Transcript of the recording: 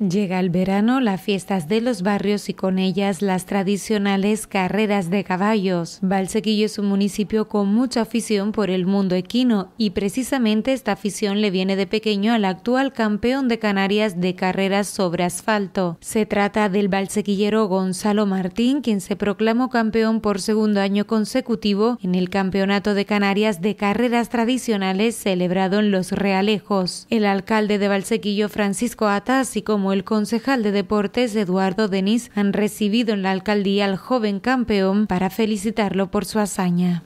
Llega el verano, las fiestas de los barrios y con ellas las tradicionales carreras de caballos. Valsequillo es un municipio con mucha afición por el mundo equino y precisamente esta afición le viene de pequeño al actual campeón de Canarias de carreras sobre asfalto. Se trata del valsequillero Gonzalo Martín, quien se proclamó campeón por segundo año consecutivo en el Campeonato de Canarias de Carreras Tradicionales celebrado en Los Realejos. El alcalde de Valsequillo, Francisco Atas, así como el concejal de deportes Eduardo Denis han recibido en la alcaldía al joven campeón para felicitarlo por su hazaña.